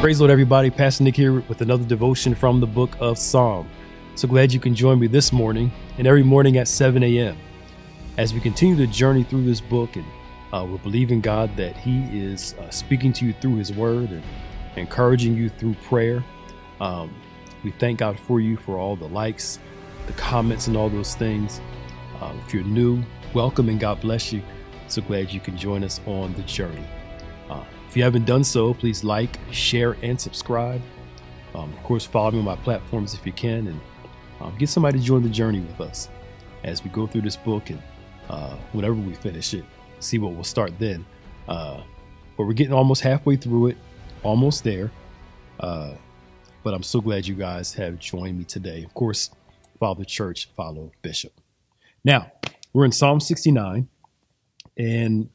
Praise Lord, everybody. Pastor Nick here with another devotion from the book of Psalm. So glad you can join me this morning and every morning at 7 a.m. As we continue to journey through this book, and uh, we're believing God that He is uh, speaking to you through His Word and encouraging you through prayer. Um, we thank God for you for all the likes, the comments, and all those things. Uh, if you're new, welcome and God bless you. So glad you can join us on the journey. Uh, if you haven't done so, please like, share, and subscribe. Um, of course, follow me on my platforms if you can, and um, get somebody to join the journey with us as we go through this book and uh, whenever we finish it, see what we'll start then. Uh, but we're getting almost halfway through it, almost there. Uh, but I'm so glad you guys have joined me today. Of course, follow the church, follow Bishop. Now, we're in Psalm 69, and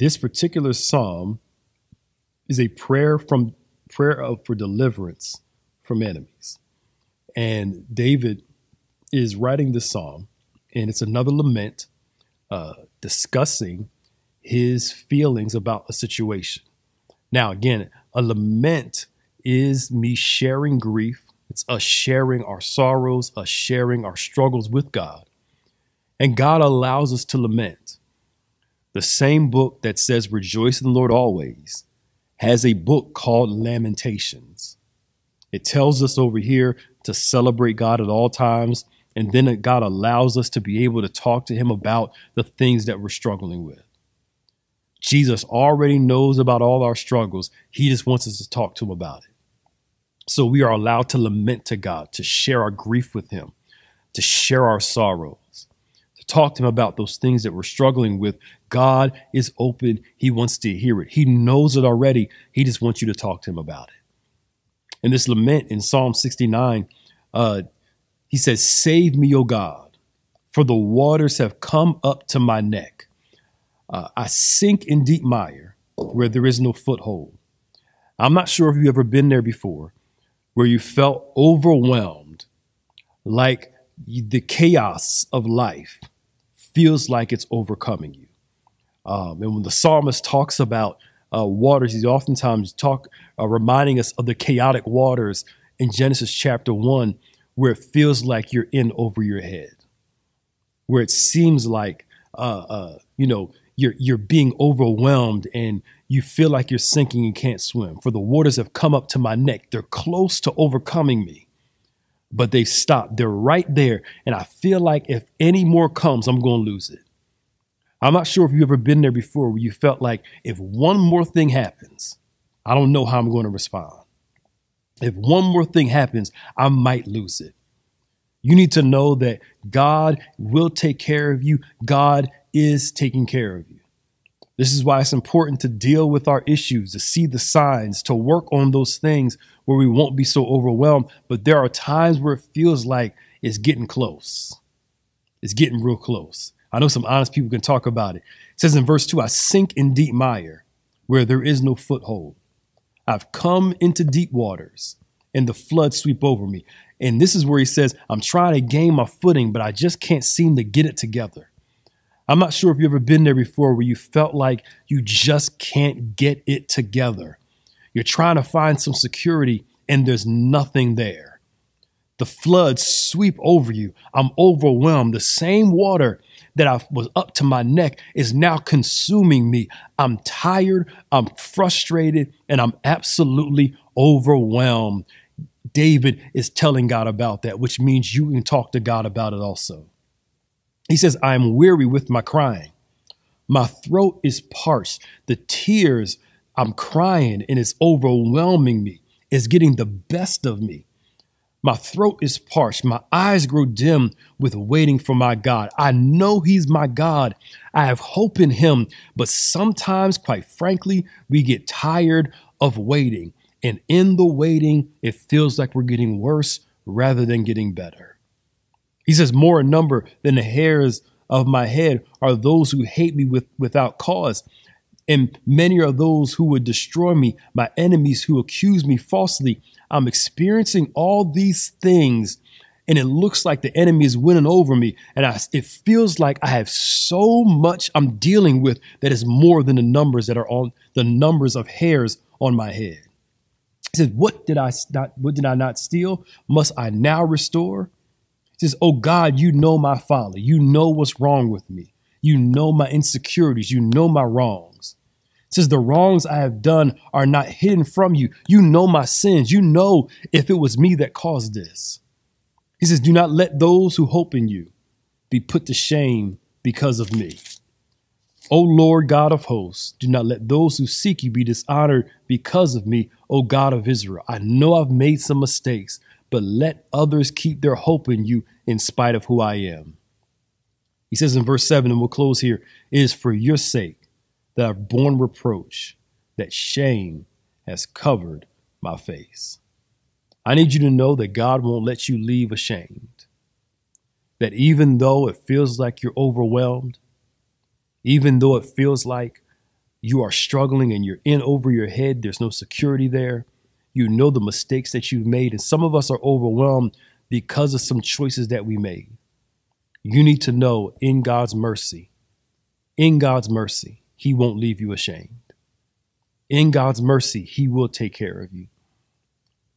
this particular psalm is a prayer from prayer of for deliverance from enemies. And David is writing this psalm, and it's another lament uh, discussing his feelings about a situation. Now, again, a lament is me sharing grief, it's us sharing our sorrows, us sharing our struggles with God. And God allows us to lament. The same book that says rejoice in the Lord always has a book called Lamentations. It tells us over here to celebrate God at all times, and then God allows us to be able to talk to Him about the things that we're struggling with. Jesus already knows about all our struggles, He just wants us to talk to Him about it. So we are allowed to lament to God, to share our grief with Him, to share our sorrow, talk to him about those things that we're struggling with. God is open. He wants to hear it. He knows it already. He just wants you to talk to him about it. And this lament in Psalm 69, uh, he says, Save me, O God, for the waters have come up to my neck. Uh, I sink in deep mire where there is no foothold. I'm not sure if you've ever been there before, where you felt overwhelmed, like the chaos of life feels like it's overcoming you. Um, and when the psalmist talks about uh, waters, he's oftentimes talk uh, reminding us of the chaotic waters in Genesis chapter one, where it feels like you're in over your head, where it seems like uh, uh you know you're you're being overwhelmed and you feel like you're sinking and can't swim. For the waters have come up to my neck; they're close to overcoming me but they stopped. They're right there. And I feel like if any more comes, I'm going to lose it. I'm not sure if you've ever been there before where you felt like if one more thing happens, I don't know how I'm going to respond. If one more thing happens, I might lose it. You need to know that God will take care of you, God is taking care of you. This is why it's important to deal with our issues, to see the signs, to work on those things where we won't be so overwhelmed. But there are times where it feels like it's getting close. It's getting real close. I know some honest people can talk about it. It says in verse 2 I sink in deep mire where there is no foothold. I've come into deep waters and the floods sweep over me. And this is where he says, I'm trying to gain my footing, but I just can't seem to get it together. I'm not sure if you've ever been there before where you felt like you just can't get it together. You're trying to find some security and there's nothing there. The floods sweep over you. I'm overwhelmed. The same water that I was up to my neck is now consuming me. I'm tired, I'm frustrated, and I'm absolutely overwhelmed. David is telling God about that, which means you can talk to God about it also. He says, I am weary with my crying. My throat is parched. The tears I'm crying and it's overwhelming me. It's getting the best of me. My throat is parched. My eyes grow dim with waiting for my God. I know He's my God. I have hope in Him, but sometimes, quite frankly, we get tired of waiting. And in the waiting, it feels like we're getting worse rather than getting better. He says, More in number than the hairs of my head are those who hate me with, without cause. And many are those who would destroy me, my enemies who accuse me falsely. I'm experiencing all these things, and it looks like the enemy is winning over me. And I, it feels like I have so much I'm dealing with that is more than the numbers that are on the numbers of hairs on my head. He says, What did I not, what did I not steal? Must I now restore? Says, Oh God, you know my folly. You know what's wrong with me. You know my insecurities. You know my wrongs. It says, The wrongs I have done are not hidden from you. You know my sins. You know if it was me that caused this. He says, Do not let those who hope in you be put to shame because of me. O Lord God of hosts, do not let those who seek you be dishonored because of me, O God of Israel. I know I've made some mistakes but let others keep their hope in you in spite of who I am. He says in verse 7, and we'll close here, it is for your sake that I've borne reproach, that shame has covered my face. I need you to know that God won't let you leave ashamed. That even though it feels like you're overwhelmed, even though it feels like you are struggling and you're in over your head, there's no security there, you know the mistakes that you've made. And some of us are overwhelmed because of some choices that we made. You need to know in God's mercy, in God's mercy, He won't leave you ashamed. In God's mercy, He will take care of you.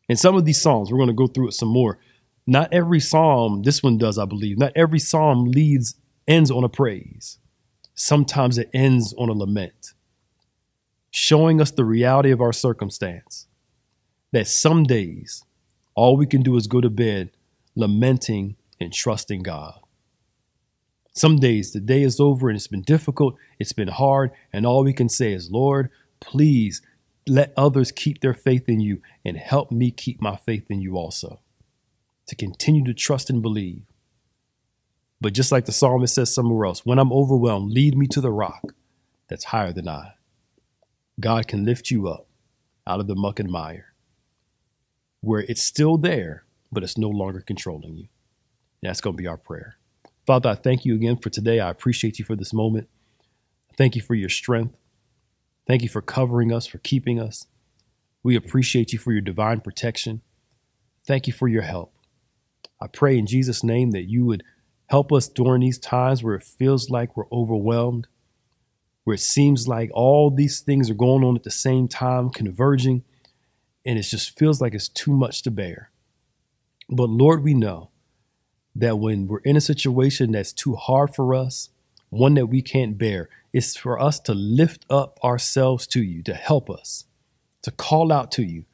And some of these Psalms, we're going to go through it some more. Not every Psalm, this one does, I believe, not every Psalm leads, ends on a praise. Sometimes it ends on a lament, showing us the reality of our circumstance that some days all we can do is go to bed lamenting and trusting God. Some days the day is over and it's been difficult, it's been hard, and all we can say is, Lord, please let others keep their faith in you and help me keep my faith in you also. To continue to trust and believe. But just like the psalmist says somewhere else, when I'm overwhelmed, lead me to the rock that's higher than I. God can lift you up out of the muck and mire where it's still there, but it's no longer controlling you. And that's going to be our prayer. Father, I thank you again for today. I appreciate you for this moment. Thank you for your strength. Thank you for covering us, for keeping us. We appreciate you for your divine protection. Thank you for your help. I pray in Jesus' name that you would help us during these times where it feels like we're overwhelmed, where it seems like all these things are going on at the same time, converging and it just feels like it's too much to bear. But Lord, we know that when we're in a situation that's too hard for us, one that we can't bear, it's for us to lift up ourselves to you, to help us, to call out to you.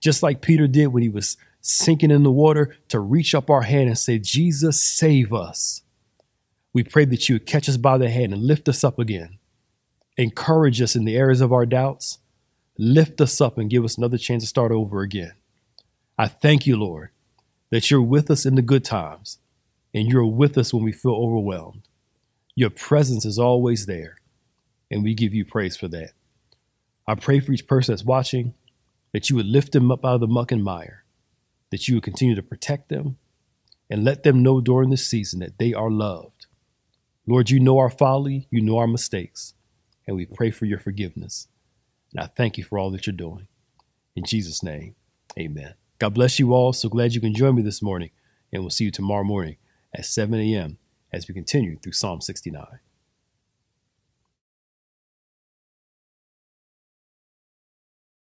Just like Peter did when he was sinking in the water, to reach up our hand and say, Jesus, save us. We pray that you would catch us by the hand and lift us up again. Encourage us in the areas of our doubts lift us up and give us another chance to start over again. I thank you, Lord, that you're with us in the good times and you're with us when we feel overwhelmed. Your presence is always there, and we give you praise for that. I pray for each person that's watching that you would lift them up out of the muck and mire, that you would continue to protect them and let them know during this season that they are loved. Lord, you know our folly, you know our mistakes, and we pray for your forgiveness. And I thank you for all that you're doing. In Jesus' name, amen. God bless you all. So glad you can join me this morning. And we'll see you tomorrow morning at 7 a.m. as we continue through Psalm 69.